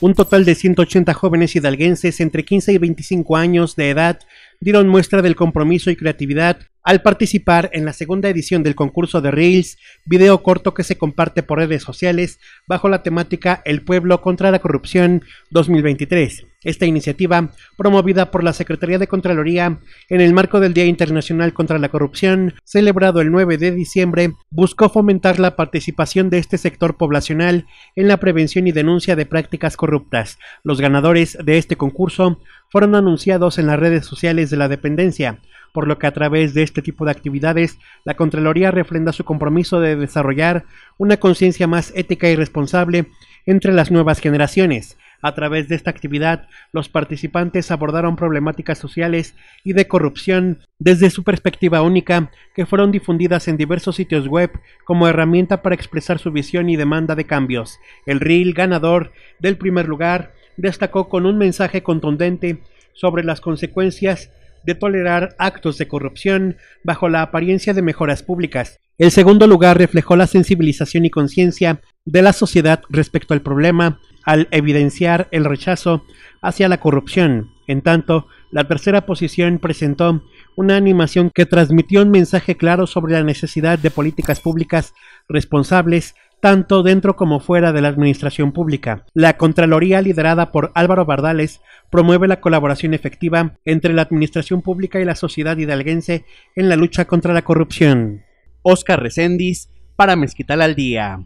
Un total de 180 jóvenes hidalguenses entre 15 y 25 años de edad dieron muestra del compromiso y creatividad al participar en la segunda edición del concurso de Reels, video corto que se comparte por redes sociales bajo la temática El pueblo contra la corrupción 2023. Esta iniciativa, promovida por la Secretaría de Contraloría en el marco del Día Internacional contra la Corrupción, celebrado el 9 de diciembre, buscó fomentar la participación de este sector poblacional en la prevención y denuncia de prácticas corruptas. Los ganadores de este concurso fueron anunciados en las redes sociales de la dependencia, por lo que a través de este tipo de actividades, la Contraloría refrenda su compromiso de desarrollar una conciencia más ética y responsable entre las nuevas generaciones. A través de esta actividad, los participantes abordaron problemáticas sociales y de corrupción desde su perspectiva única, que fueron difundidas en diversos sitios web como herramienta para expresar su visión y demanda de cambios. El reel ganador del primer lugar destacó con un mensaje contundente sobre las consecuencias de tolerar actos de corrupción bajo la apariencia de mejoras públicas. El segundo lugar reflejó la sensibilización y conciencia de la sociedad respecto al problema al evidenciar el rechazo hacia la corrupción. En tanto, la tercera posición presentó una animación que transmitió un mensaje claro sobre la necesidad de políticas públicas responsables tanto dentro como fuera de la administración pública. La Contraloría, liderada por Álvaro Bardales, promueve la colaboración efectiva entre la administración pública y la sociedad hidalguense en la lucha contra la corrupción. Oscar Recendis, para Mezquital al Día.